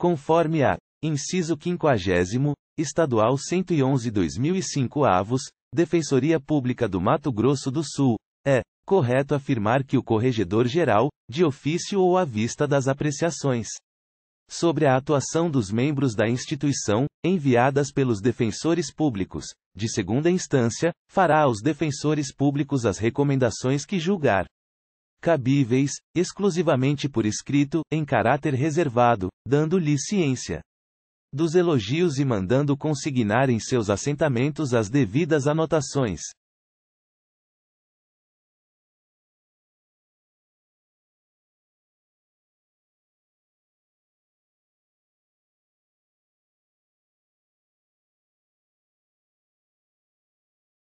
Conforme a inciso 50 Estadual 111/2005 avos, Defensoria Pública do Mato Grosso do Sul, é correto afirmar que o corregedor-geral, de ofício ou à vista das apreciações sobre a atuação dos membros da instituição, enviadas pelos defensores públicos, de segunda instância, fará aos defensores públicos as recomendações que julgar cabíveis, exclusivamente por escrito, em caráter reservado, dando-lhe ciência dos elogios e mandando consignar em seus assentamentos as devidas anotações.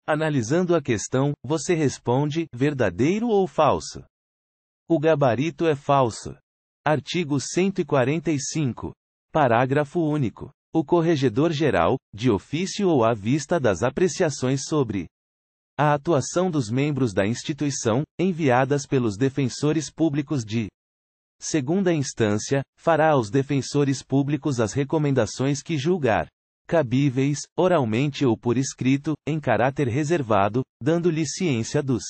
Analisando a questão, você responde: verdadeiro ou falso? O gabarito é falso. Artigo 145. Parágrafo único. O corregedor-geral, de ofício ou à vista das apreciações sobre a atuação dos membros da instituição, enviadas pelos defensores públicos de segunda instância, fará aos defensores públicos as recomendações que julgar cabíveis, oralmente ou por escrito, em caráter reservado, dando-lhe ciência dos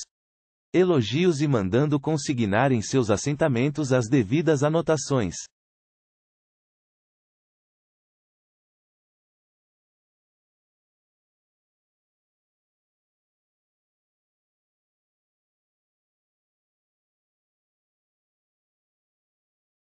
elogios e mandando consignar em seus assentamentos as devidas anotações.